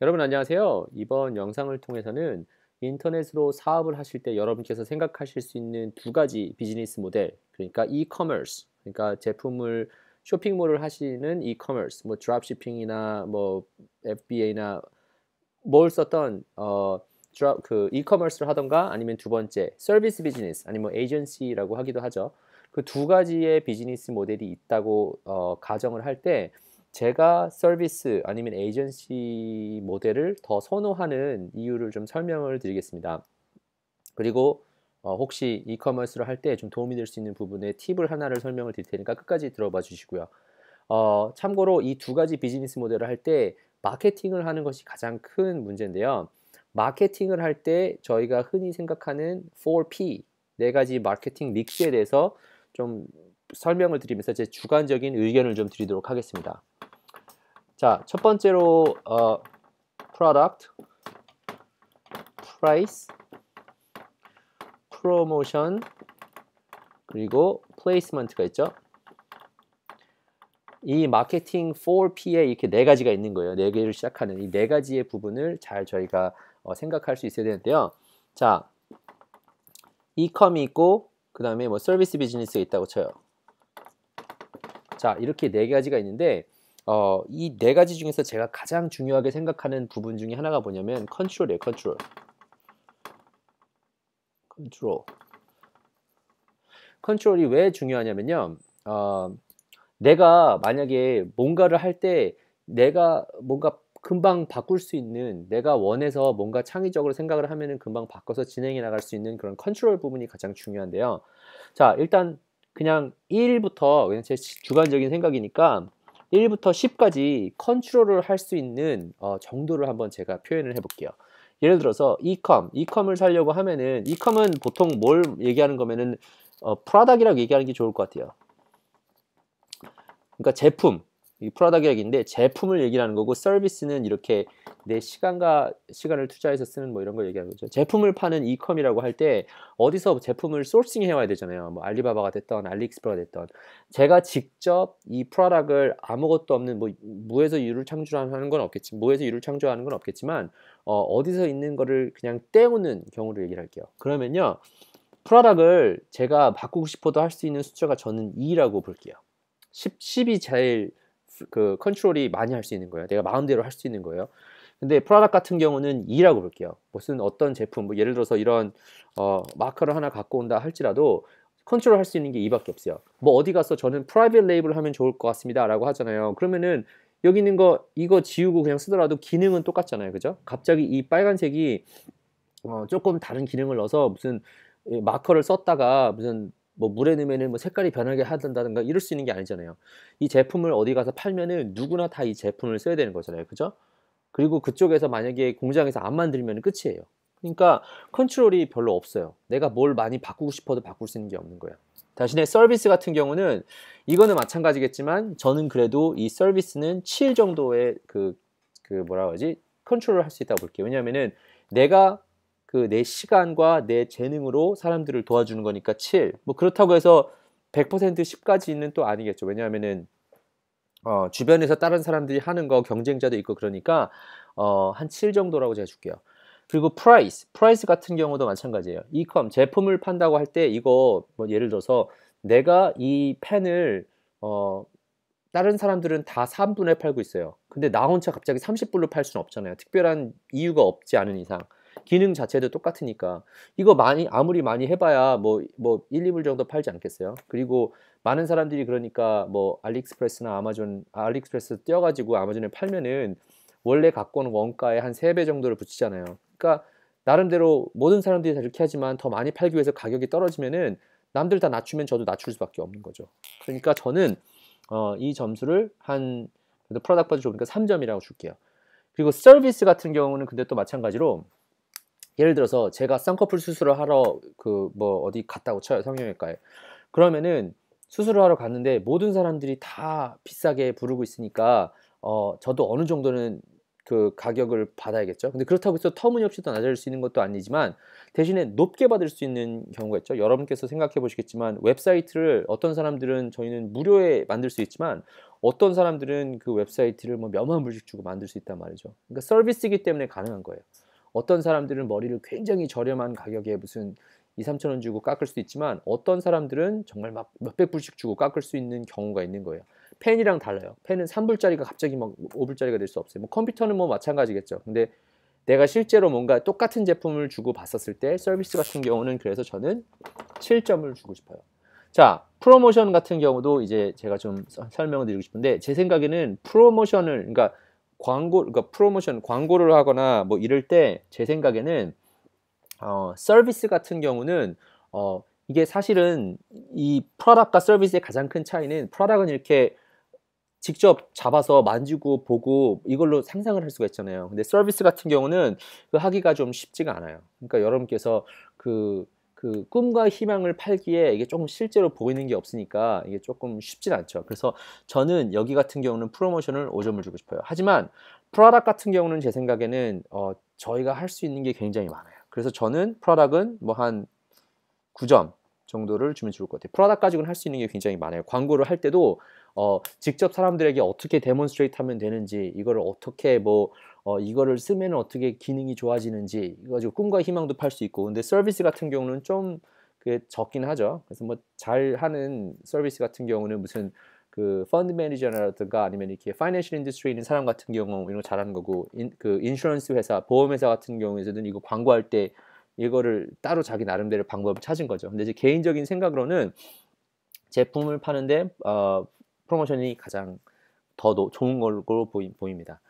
여러분 안녕하세요. 이번 영상을 통해서는 인터넷으로 사업을 하실 때 여러분께서 생각하실 수 있는 두 가지 비즈니스 모델 그러니까 e-commerce 그러니까 제품을 쇼핑몰을 하시는 e-commerce 뭐드랍시핑이나뭐 FBA나 뭘 썼던 어, 드랍, 그 e-commerce를 하던가 아니면 두 번째 서비스 비즈니스 아니면 뭐 에이전시라고 하기도 하죠. 그 두 가지의 비즈니스 모델이 있다고 어, 가정을 할때 제가 서비스 아니면 에이전시 모델을 더 선호하는 이유를 좀 설명을 드리겠습니다. 그리고 어 혹시 이커머스를 할 때 좀 도움이 될 수 있는 부분의 팁을 하나를 설명을 드릴 테니까 끝까지 들어봐 주시고요. 어 참고로 이 두 가지 비즈니스 모델을 할 때 마케팅을 하는 것이 가장 큰 문제인데요. 마케팅을 할 때 저희가 흔히 생각하는 4P 네 가지 마케팅 믹스에 대해서 좀 설명을 드리면서 제 주관적인 의견을 좀 드리도록 하겠습니다. 자, 첫 번째로 어, product, price, promotion, 그리고 placement가 있죠. 이 마케팅 4P에 이렇게 네 가지가 있는 거예요. 네 개를 시작하는 이 네 가지의 부분을 잘 저희가 어, 생각할 수 있어야 되는데요. 자, 이컴이 있고 그 다음에 뭐 서비스 비즈니스가 있다고 쳐요. 자, 이렇게 네 가지가 있는데 어, 이 네 가지 중에서 제가 가장 중요하게 생각하는 부분 중에 하나가 뭐냐면 컨트롤이에요. 컨트롤. 컨트롤. 컨트롤이 왜 중요하냐면요. 어, 내가 만약에 뭔가를 할 때 내가 뭔가 금방 바꿀 수 있는 내가 원해서 뭔가 창의적으로 생각을 하면은 금방 바꿔서 진행해 나갈 수 있는 그런 컨트롤 부분이 가장 중요한데요. 자, 일단 그냥 1부터 그냥 제 주관적인 생각이니까 1부터 10까지 컨트롤을 할 수 있는 어, 정도를 한번 제가 표현을 해볼게요. 예를 들어서 이컴, e 이컴을 살려고 하면은 이컴은 보통 뭘 얘기하는 거면은 어, 프라닥이라고 얘기하는 게 좋을 것 같아요. 그러니까 제품, 이게 프라다 계약인데 제품을 얘기하는 거고 서비스는 이렇게 내 시간과 시간을 투자해서 쓰는 뭐 이런 걸 얘기하는 거죠. 제품을 파는 이컴이라고 할 때 어디서 제품을 소싱 해와야 되잖아요. 뭐 알리바바가 됐던 알리익스프가 됐던 제가 직접 이 프라닥을 아무것도 없는 뭐 무에서 유를 창조하는 건 없겠지 무에서 유를 창조하는 건 없겠지만 어, 어디서 있는 거를 그냥 떼우는 경우를 얘기를 할게요. 그러면요 프라닥을 제가 바꾸고 싶어도 할 수 있는 숫자가 저는 2라고 볼게요. 10, 10이 제일 그 컨트롤이 많이 할 수 있는 거예요. 내가 마음대로 할 수 있는 거예요. 근데 프라닥 같은 경우는 2라고 볼게요. 무슨 어떤 제품, 뭐 예를 들어서 이런 어, 마커를 하나 갖고 온다 할지라도 컨트롤 할 수 있는 게 이밖에 없어요. 뭐 어디 가서 저는 프라이빗 레이블 하면 좋을 것 같습니다라고 하잖아요. 그러면은 여기 있는 거 이거 지우고 그냥 쓰더라도 기능은 똑같잖아요. 그죠? 갑자기 이 빨간색이 어, 조금 다른 기능을 넣어서 무슨 마커를 썼다가 무슨 뭐 물에 넣으면 뭐 색깔이 변하게 하든다든가 이럴 수 있는 게 아니잖아요. 이 제품을 어디 가서 팔면은 누구나 다 이 제품을 써야 되는 거잖아요. 그죠? 그리고 그쪽에서 만약에 공장에서 안 만들면 끝이에요. 그러니까 컨트롤이 별로 없어요. 내가 뭘 많이 바꾸고 싶어도 바꿀 수 있는 게 없는 거예요. 대신에 서비스 같은 경우는 이거는 마찬가지겠지만 저는 그래도 이 서비스는 7 정도의 그, 그 뭐라 그러지? 컨트롤을 할 수 있다고 볼게요. 왜냐면은 내가 그내 시간과 내 재능으로 사람들을 도와주는 거니까 7. 뭐 그렇다고 해서 100% 10까지는 또 아니겠죠. 왜냐하면은 어, 주변에서 다른 사람들이 하는 거 경쟁자도 있고 그러니까 어, 한 7 정도라고 제가 줄게요. 그리고 price, price 같은 경우도 마찬가지예요. 이컴 제품을 판다고 할 때 이거 뭐 예를 들어서 내가 이 펜을 어, 다른 사람들은 다 3분에 팔고 있어요. 근데 나 혼자 갑자기 30불로 팔 수는 없잖아요. 특별한 이유가 없지 않은 이상. 기능 자체도 똑같으니까 이거 많이 아무리 많이 해봐야 뭐뭐 뭐 1, 뭐 2불 정도 팔지 않겠어요? 그리고 많은 사람들이 그러니까 뭐 알리익스프레스나 아마존 알리익스프레스 띄어가지고 아마존에 팔면은 원래 갖고 온 원가의 한 3배 정도를 붙이잖아요. 그러니까 나름대로 모든 사람들이 다 이렇게 하지만 더 많이 팔기 위해서 가격이 떨어지면은 남들 다 낮추면 저도 낮출 수밖에 없는 거죠. 그러니까 저는 어, 이 점수를 한 프로덕트 바드 좋으니까 3점이라고 줄게요. 그리고 서비스 같은 경우는 근데 또 마찬가지로 예를 들어서 제가 쌍꺼풀 수술을 하러 그 뭐 어디 갔다고 쳐요 성형외과에 그러면은 수술을 하러 갔는데 모든 사람들이 다 비싸게 부르고 있으니까 어 저도 어느 정도는 그 가격을 받아야겠죠. 근데 그렇다고 해서 터무니없이 더 낮아질 수 있는 것도 아니지만 대신에 높게 받을 수 있는 경우가 있죠. 여러분께서 생각해 보시겠지만 웹사이트를 어떤 사람들은 저희는 무료에 만들 수 있지만 어떤 사람들은 그 웹사이트를 뭐 몇만 불씩 주고 만들 수 있단 말이죠. 그러니까 서비스이기 때문에 가능한 거예요. 어떤 사람들은 머리를 굉장히 저렴한 가격에 무슨 2, 3천 원 주고 깎을 수 있지만 어떤 사람들은 정말 막 몇백 불씩 주고 깎을 수 있는 경우가 있는 거예요. 펜이랑 달라요. 펜은 3불짜리가 갑자기 막 5불짜리가 될 수 없어요. 뭐 컴퓨터는 뭐 마찬가지겠죠. 근데 내가 실제로 뭔가 똑같은 제품을 주고 봤었을 때 서비스 같은 경우는 그래서 저는 7점을 주고 싶어요. 자, 프로모션 같은 경우도 이제 제가 좀 설명을 드리고 싶은데 제 생각에는 프로모션을 그러니까 광고, 그러니까 프로모션, 광고를 하거나 뭐 이럴 때 제 생각에는 어, 서비스 같은 경우는 어, 이게 사실은 이 프로덕과 서비스의 가장 큰 차이는 프로덕은 이렇게 직접 잡아서 만지고 보고 이걸로 상상을 할 수가 있잖아요. 근데 서비스 같은 경우는 그 하기가 좀 쉽지가 않아요. 그러니까 여러분께서 그그 꿈과 희망을 팔기에 이게 조금 실제로 보이는 게 없으니까 이게 조금 쉽진 않죠. 그래서 저는 여기 같은 경우는 프로모션을 5점을 주고 싶어요. 하지만 프라락 같은 경우는 제 생각에는 어, 저희가 할 수 있는 게 굉장히 많아요. 그래서 저는 프라락은 뭐 한 9점, 정도를 주면 좋을 것 같아요. 프라다 가지고는 할 수 있는 게 굉장히 많아요. 광고를 할 때도 어, 직접 사람들에게 어떻게 데몬스트레이트 하면 되는지 이거를 어떻게 뭐 어, 이거를 쓰면 어떻게 기능이 좋아지는지 이거 가지고 꿈과 희망도 팔 수 있고 근데 서비스 같은 경우는 좀 적긴 하죠. 그래서 뭐 잘하는 서비스 같은 경우는 무슨 그 펀드 매니저라든가 아니면 이렇게 파이낸셜 인더스트리 있는 사람 같은 경우 이런 거 잘하는 거고 인, 그 인슈런스 회사 보험 회사 같은 경우에서는 이거 광고할 때 이거를 따로 자기 나름대로 방법을 찾은 거죠. 근데 이제 개인적인 생각으로는 제품을 파는데 어, 프로모션이 가장 더 노, 좋은 걸로 보이, 보입니다.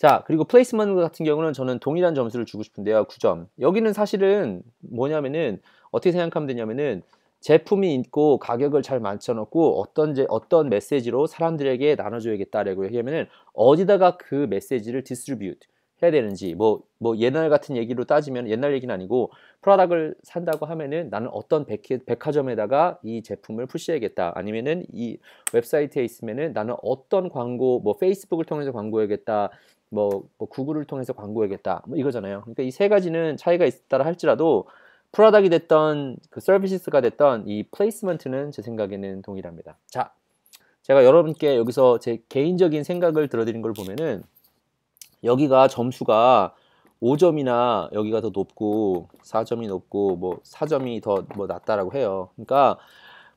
자, 그리고 플레이스먼트 같은 경우는 저는 동일한 점수를 주고 싶은데요. 9점. 여기는 사실은 뭐냐면은 어떻게 생각하면 되냐면은 제품이 있고 가격을 잘 맞춰놓고 어떤 제, 어떤 메시지로 사람들에게 나눠줘야겠다라고 얘기하면은 어디다가 그 메시지를 디스트리뷰트 해야 되는지 뭐뭐 뭐 옛날 같은 얘기로 따지면 옛날 얘기는 아니고 프라닥을 산다고 하면은 나는 어떤 백, 백화점에다가 이 제품을 푸시해야겠다 아니면은 이 웹사이트에 있으면은 나는 어떤 광고 뭐 페이스북을 통해서 광고해야겠다 뭐, 뭐 구글을 통해서 광고해야겠다 뭐 이거잖아요 그러니까 이 세 가지는 차이가 있다 할지라도 프라닥이 됐던 그 서비스가 됐던 이 플레이스먼트는 제 생각에는 동일합니다 자 제가 여러분께 여기서 제 개인적인 생각을 들어드린 걸 보면은 여기가 점수가 5점이나 여기가 더 높고 4점이 높고 뭐 4점이 더 뭐 낮다라고 해요. 그러니까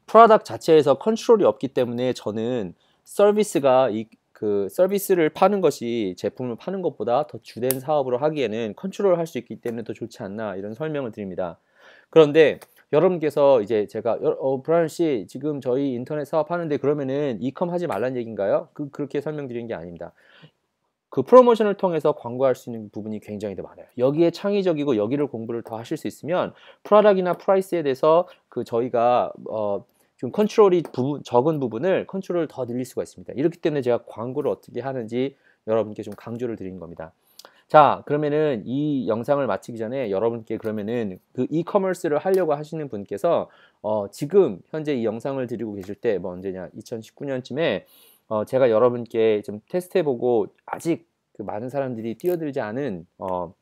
프로덕 자체에서 컨트롤이 없기 때문에 저는 서비스가 이 그 서비스를 파는 것이 제품을 파는 것보다 더 주된 사업으로 하기에는 컨트롤 할수 있기 때문에 더 좋지 않나 이런 설명을 드립니다. 그런데 여러분께서 이제 제가 어, 브라운 씨 지금 저희 인터넷 사업하는데 그러면은 이컴 하지 말란 얘기인가요? 그, 그렇게 설명드리는 게 아닙니다. 그 프로모션을 통해서 광고할 수 있는 부분이 굉장히 더 많아요. 여기에 창의적이고 여기를 공부를 더 하실 수 있으면 프라락이나 프라이스에 대해서 그 저희가 어, 좀 컨트롤이 부분, 적은 부분을 컨트롤을 더 늘릴 수가 있습니다. 이렇기 때문에 제가 광고를 어떻게 하는지 여러분께 좀 강조를 드린 겁니다. 자 그러면은 이 영상을 마치기 전에 여러분께 그러면은 그 이커머스를 하려고 하시는 분께서 어, 지금 현재 이 영상을 드리고 계실 때뭐 언제냐 2019년쯤에 어, 제가 여러분께 좀 테스트해보고 아직 그 많은 사람들이 뛰어들지 않은 어,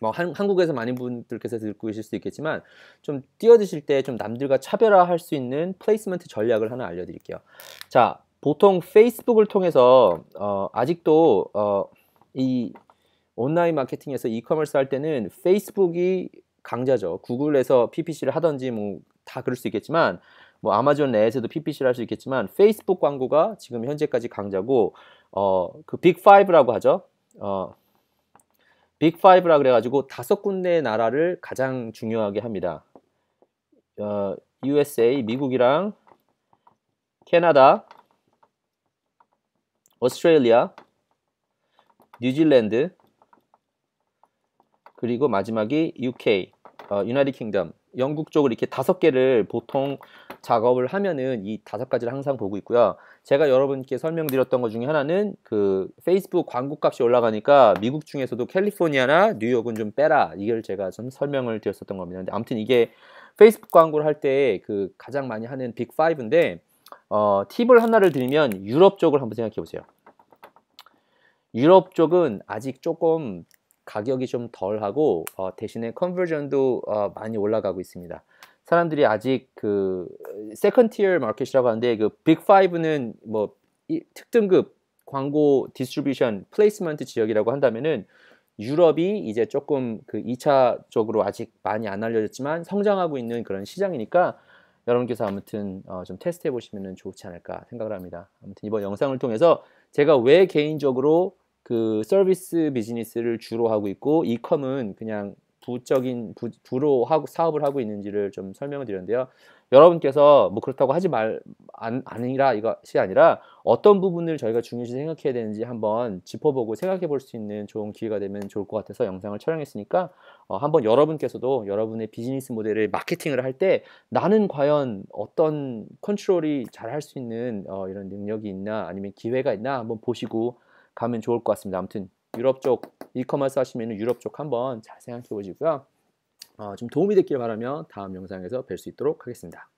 뭐 한, 국에서 많은 분들께서 듣고 계실 수 있겠지만 좀 뛰어드실 때 좀 남들과 차별화할 수 있는 플레이스먼트 전략을 하나 알려드릴게요. 자, 보통 페이스북을 통해서 어, 아직도 어, 이 온라인 마케팅에서 이커머스 할 때는 페이스북이 강자죠. 구글에서 PPC를 하던지뭐 다 그럴 수 있겠지만 뭐 아마존 내에서도 PPC를 할 수 있겠지만 페이스북 광고가 지금 현재까지 강자고 어그 빅5라고 하죠. 어 빅5라 그래가지고 다섯 군데의 나라를 가장 중요하게 합니다. 어, USA, 미국이랑 캐나다, 오스트레일리아, 뉴질랜드, 그리고 마지막이 UK, 어, 유나이티드 킹덤 영국 쪽을 이렇게 다섯 개를 보통 작업을 하면은 이 다섯 가지를 항상 보고 있고요. 제가 여러분께 설명드렸던 것 중에 하나는 그 페이스북 광고 값이 올라가니까 미국 중에서도 캘리포니아나 뉴욕은 좀 빼라. 이걸 제가 좀 설명을 드렸었던 겁니다. 근데 아무튼 이게 페이스북 광고를 할 때 그 가장 많이 하는 빅5인데 어, 팁을 하나를 드리면 유럽 쪽을 한번 생각해 보세요. 유럽 쪽은 아직 조금 가격이 좀 덜하고 어, 대신에 컨버전도 어, 많이 올라가고 있습니다. 사람들이 아직 그 세컨 티어 마켓이라고 하는데 그빅 5는 뭐 이, 특등급 광고 디스트리뷰션 플레이스먼트 지역이라고 한다면은 유럽이 이제 조금 그2차쪽으로 아직 많이 안 알려졌지만 성장하고 있는 그런 시장이니까 여러분께서 아무튼 어, 좀 테스트해 보시면 좋지 않을까 생각을 합니다. 아무튼 이번 영상을 통해서 제가 왜 개인적으로 그 서비스 비즈니스를 주로 하고 있고 이컴은 그냥 부적인 부, 부로 하고 사업을 하고 있는지를 좀 설명을 드렸는데요. 여러분께서 뭐 그렇다고 하지 말 안, 아니라 이것이 아니라 어떤 부분을 저희가 중요시 생각해야 되는지 한번 짚어보고 생각해 볼 수 있는 좋은 기회가 되면 좋을 것 같아서 영상을 촬영했으니까 어, 한번 여러분께서도 여러분의 비즈니스 모델을 마케팅을 할 때 나는 과연 어떤 컨트롤이 잘 할 수 있는 어, 이런 능력이 있나 아니면 기회가 있나 한번 보시고 가면 좋을 것 같습니다. 아무튼 유럽 쪽 이커머스 하시면 유럽 쪽 한번 자세히 한번 보시고요. 어, 좀 도움이 됐길 바라며 다음 영상에서 뵐 수 있도록 하겠습니다.